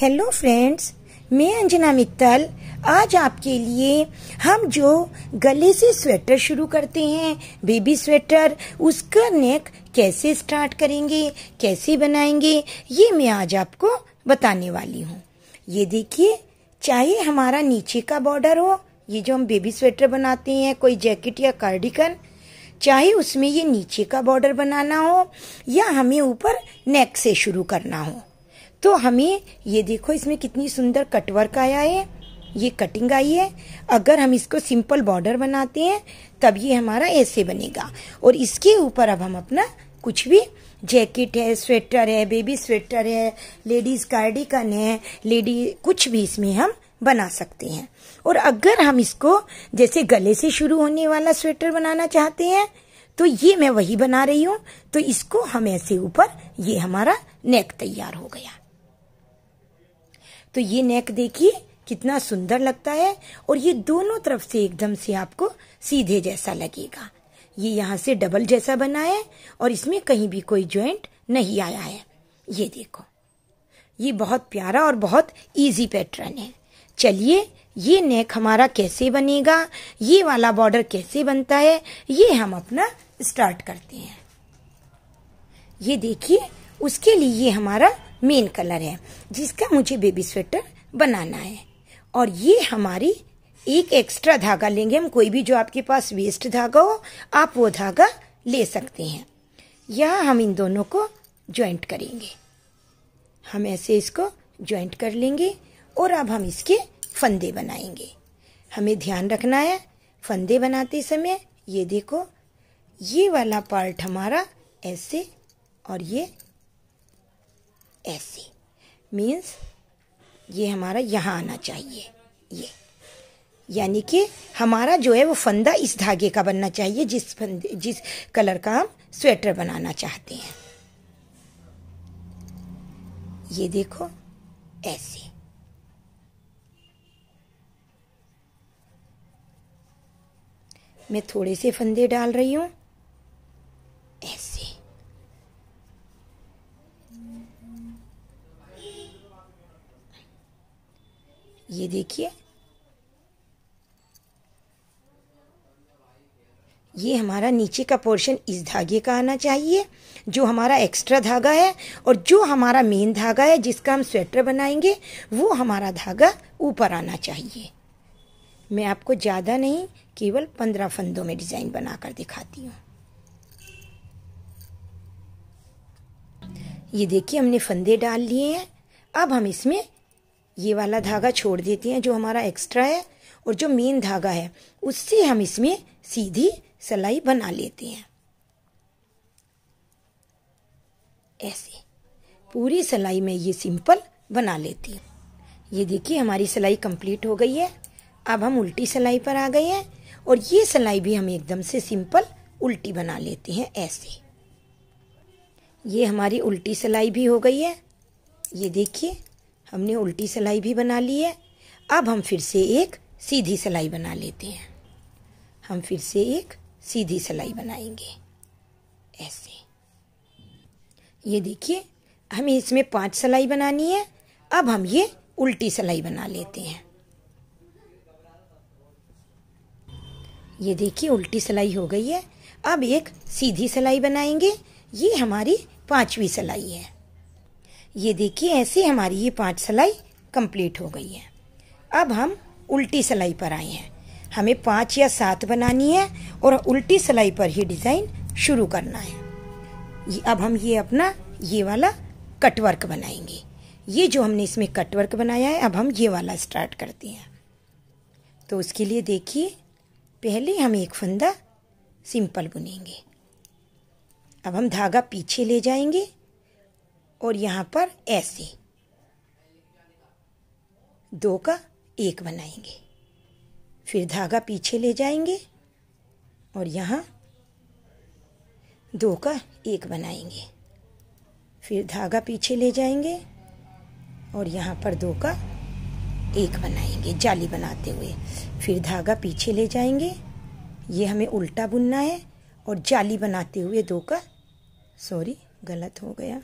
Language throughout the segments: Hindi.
हेलो फ्रेंड्स मैं अंजना मित्तल आज आपके लिए हम जो गले से स्वेटर शुरू करते हैं बेबी स्वेटर उसका नेक कैसे स्टार्ट करेंगे कैसे बनाएंगे ये मैं आज आपको बताने वाली हूँ ये देखिए चाहे हमारा नीचे का बॉर्डर हो ये जो हम बेबी स्वेटर बनाते हैं कोई जैकेट या कार्डिकन चाहे उसमें ये नीचे का बॉर्डर बनाना हो या हमें ऊपर नेक से शुरू करना हो तो हमें ये देखो इसमें कितनी सुंदर कटवर्क आया है ये कटिंग आई है अगर हम इसको सिंपल बॉर्डर बनाते हैं तब ये हमारा ऐसे बनेगा और इसके ऊपर अब हम अपना कुछ भी जैकेट है स्वेटर है बेबी स्वेटर है लेडीज कार्डिकन है लेडी कुछ भी इसमें हम बना सकते हैं और अगर हम इसको जैसे गले से शुरू होने वाला स्वेटर बनाना चाहते हैं तो ये मैं वही बना रही हूँ तो इसको हम ऐसे ऊपर ये हमारा नेक तैयार हो गया तो ये नेक देखिए कितना सुंदर लगता है और ये दोनों तरफ से एकदम से आपको सीधे जैसा लगेगा ये यहाँ से डबल जैसा बना है और इसमें कहीं भी कोई ज्वाइंट नहीं आया है ये देखो ये बहुत प्यारा और बहुत इजी पैटर्न है चलिए ये नेक हमारा कैसे बनेगा ये वाला बॉर्डर कैसे बनता है ये हम अपना स्टार्ट करते हैं ये देखिए उसके लिए ये हमारा मेन कलर है जिसका मुझे बेबी स्वेटर बनाना है और ये हमारी एक एक्स्ट्रा धागा लेंगे हम कोई भी जो आपके पास वेस्ट धागा हो आप वो धागा ले सकते हैं यह हम इन दोनों को ज्वाइंट करेंगे हम ऐसे इसको ज्वाइंट कर लेंगे और अब हम इसके फंदे बनाएंगे हमें ध्यान रखना है फंदे बनाते समय ये देखो ये वाला पार्ट हमारा ऐसे और ये ऐसे मीन्स ये हमारा यहाँ आना चाहिए ये यानी कि हमारा जो है वो फंदा इस धागे का बनना चाहिए जिस फंदे जिस कलर का हम स्वेटर बनाना चाहते हैं ये देखो ऐसे मैं थोड़े से फंदे डाल रही हूँ ये देखिए ये हमारा नीचे का पोर्शन इस धागे का आना चाहिए जो हमारा एक्स्ट्रा धागा है और जो हमारा मेन धागा है जिसका हम स्वेटर बनाएंगे वो हमारा धागा ऊपर आना चाहिए मैं आपको ज़्यादा नहीं केवल पंद्रह फंदों में डिज़ाइन बनाकर दिखाती हूँ ये देखिए हमने फंदे डाल लिए हैं अब हम इसमें ये वाला धागा छोड़ देते हैं जो हमारा एक्स्ट्रा है और जो मेन धागा है उससे हम इसमें सीधी सिलाई बना लेते हैं ऐसे पूरी सिलाई में ये सिंपल बना लेती हूँ ये देखिए हमारी सिलाई कंप्लीट हो गई है अब हम उल्टी सिलाई पर आ गए हैं और ये सिलाई भी हम एकदम से सिंपल उल्टी बना लेते हैं ऐसे ये हमारी उल्टी सिलाई भी हो गई है ये देखिए हमने उल्टी सिलाई भी बना ली है अब हम फिर से एक सीधी सिलाई बना लेते हैं हम फिर से एक सीधी सिलाई बनाएंगे ऐसे ये देखिए हमें इसमें पांच सिलाई बनानी है अब हम ये उल्टी सिलाई बना लेते हैं ये देखिए उल्टी सिलाई हो गई है अब एक सीधी सिलाई बनाएंगे ये हमारी पांचवी सिलाई है ये देखिए ऐसे हमारी ये पांच सिलाई कंप्लीट हो गई है अब हम उल्टी सिलाई पर आए हैं हमें पांच या सात बनानी है और उल्टी सिलाई पर ही डिज़ाइन शुरू करना है ये अब हम ये अपना ये वाला कटवर्क बनाएंगे ये जो हमने इसमें कटवर्क बनाया है अब हम ये वाला स्टार्ट करते हैं तो उसके लिए देखिए पहले हम एक फंदा सिंपल बुनेंगे अब हम धागा पीछे ले जाएंगे और यहाँ पर ऐसे दो का एक बनाएंगे फिर धागा पीछे ले जाएंगे और यहाँ दो का एक बनाएंगे फिर धागा पीछे ले जाएंगे और यहाँ पर दो का एक बनाएंगे जाली बनाते हुए फिर धागा पीछे ले जाएंगे ये हमें उल्टा बुनना है और जाली बनाते हुए दो का सॉरी गलत हो गया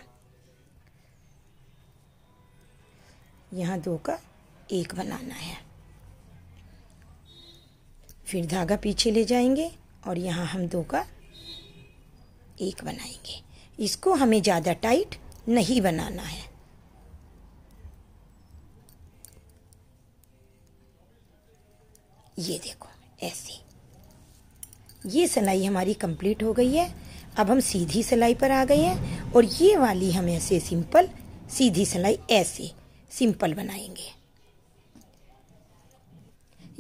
यहाँ दो का एक बनाना है फिर धागा पीछे ले जाएंगे और यहाँ हम दो का एक बनाएंगे इसको हमें ज़्यादा टाइट नहीं बनाना है ये देखो ऐसे ये सिलाई हमारी कंप्लीट हो गई है अब हम सीधी सिलाई पर आ गए हैं और ये वाली हम ऐसे सिंपल सीधी सिलाई ऐसे सिंपल बनाएंगे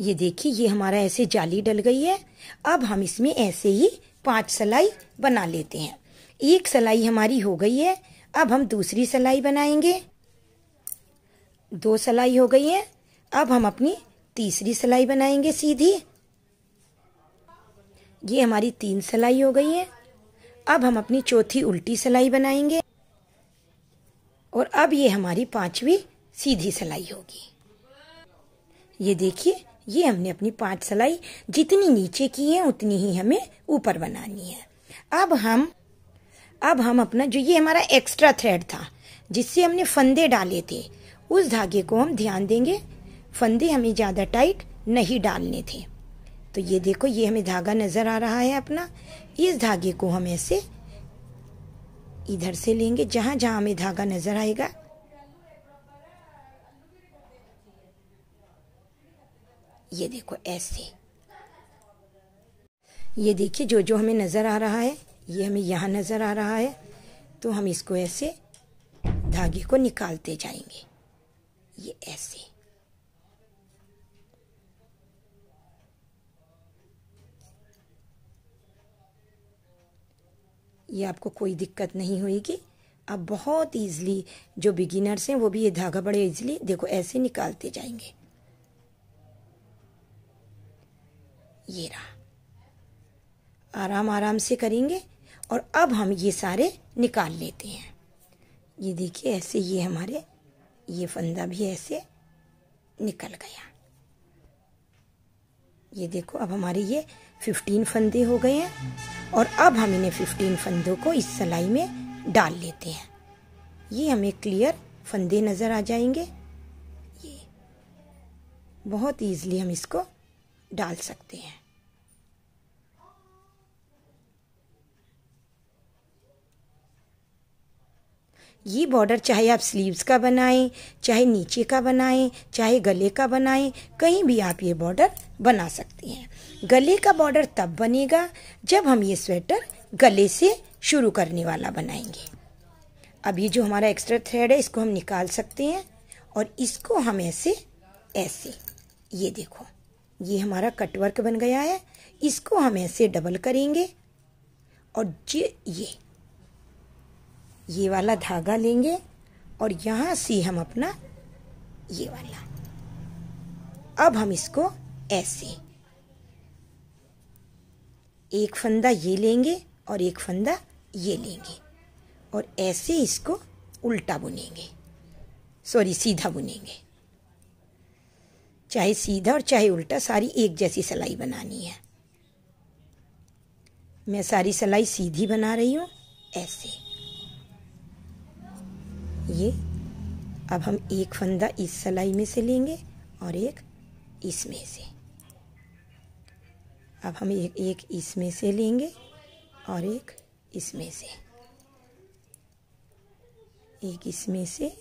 ये देखिए ये हमारा ऐसे जाली डल गई है अब हम इसमें ऐसे ही पांच सलाई बना लेते हैं एक सलाई हमारी हो गई है अब हम दूसरी सलाई बनाएंगे दो सलाई हो गई है अब हम अपनी तीसरी सलाई बनाएंगे सीधी ये हमारी तीन सलाई हो गई है अब हम अपनी चौथी उल्टी सलाई बनाएंगे और अब ये हमारी पांचवी सीधी सलाई होगी ये देखिए ये हमने अपनी पांच सलाई जितनी नीचे की है उतनी ही हमें ऊपर बनानी है अब हम अब हम अपना जो ये हमारा एक्स्ट्रा थ्रेड था जिससे हमने फंदे डाले थे उस धागे को हम ध्यान देंगे फंदे हमें ज़्यादा टाइट नहीं डालने थे तो ये देखो ये हमें धागा नज़र आ रहा है अपना इस धागे को हम ऐसे इधर से लेंगे जहाँ जहाँ हमें धागा नज़र आएगा ये देखो ऐसे ये देखिए जो जो हमें नज़र आ रहा है ये हमें यहाँ नज़र आ रहा है तो हम इसको ऐसे धागे को निकालते जाएंगे ये ऐसे ये आपको कोई दिक्कत नहीं होगी अब बहुत ईज़िली जो बिगिनर्स हैं वो भी ये धागा बड़े ईजली देखो ऐसे निकालते जाएंगे ये रहा आराम आराम से करेंगे और अब हम ये सारे निकाल लेते हैं ये देखिए ऐसे ये हमारे ये फंदा भी ऐसे निकल गया ये देखो अब हमारे ये फिफ्टीन फंदे हो गए हैं और अब हम इन्हें फिफ्टीन फंदों को इस सिलाई में डाल लेते हैं ये हमें क्लियर फंदे नज़र आ जाएंगे ये बहुत ईजिली हम इसको डाल सकते हैं ये बॉर्डर चाहे आप स्लीव्स का बनाएं चाहे नीचे का बनाएं चाहे गले का बनाएं कहीं भी आप ये बॉर्डर बना सकती हैं गले का बॉर्डर तब बनेगा जब हम ये स्वेटर गले से शुरू करने वाला बनाएंगे अब ये जो हमारा एक्स्ट्रा थ्रेड है इसको हम निकाल सकते हैं और इसको हम ऐसे ऐसे ये देखो ये हमारा कटवर्क बन गया है इसको हम ऐसे डबल करेंगे और ये ये वाला धागा लेंगे और यहाँ से हम अपना ये वाला अब हम इसको ऐसे एक फंदा ये लेंगे और एक फंदा ये लेंगे और ऐसे इसको उल्टा बुनेंगे सॉरी सीधा बुनेंगे चाहे सीधा और चाहे उल्टा सारी एक जैसी सिलाई बनानी है मैं सारी सिलाई सीधी बना रही हूँ ऐसे ये अब हम एक फंदा इस सलाई में से लेंगे और एक इसमें से अब हम एक एक इसमें से लेंगे और एक इसमें से एक इसमें से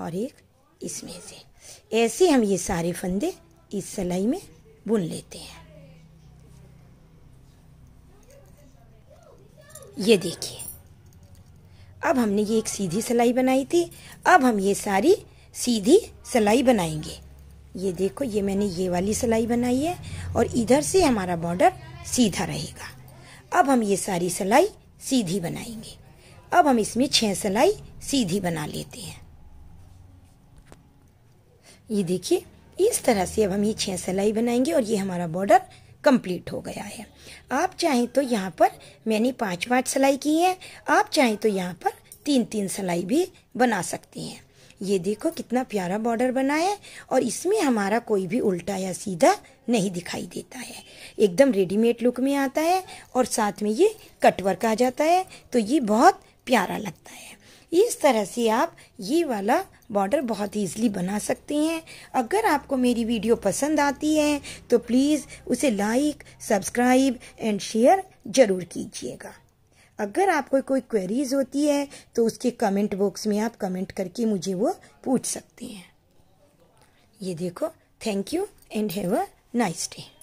और एक इसमें से ऐसे हम ये सारे फंदे इस सलाई में बुन लेते हैं ये देखिए अब हमने ये एक सीधी सिलाई बनाई थी अब हम ये सारी सीधी सिलाई बनाएंगे ये देखो ये मैंने ये वाली सिलाई बनाई है और इधर से हमारा बॉर्डर सीधा रहेगा अब हम ये सारी सिलाई सीधी बनाएंगे अब हम इसमें छह सिलाई सीधी बना लेते हैं ये देखिए इस तरह से अब हम ये छह सिलाई बनाएंगे और ये हमारा बॉर्डर कंप्लीट हो गया है आप चाहें तो यहाँ पर मैंने पाँच पाँच सिलाई की है आप चाहें तो यहाँ पर तीन तीन सिलाई भी बना सकती हैं ये देखो कितना प्यारा बॉर्डर बना है और इसमें हमारा कोई भी उल्टा या सीधा नहीं दिखाई देता है एकदम रेडीमेड लुक में आता है और साथ में ये कटवर्क आ जाता है तो ये बहुत प्यारा लगता है इस तरह से आप ये वाला बॉर्डर बहुत ईजिली बना सकते हैं अगर आपको मेरी वीडियो पसंद आती है तो प्लीज़ उसे लाइक सब्सक्राइब एंड शेयर ज़रूर कीजिएगा अगर आपको कोई क्वेरीज होती है तो उसके कमेंट बॉक्स में आप कमेंट करके मुझे वो पूछ सकते हैं ये देखो thank you and have a nice day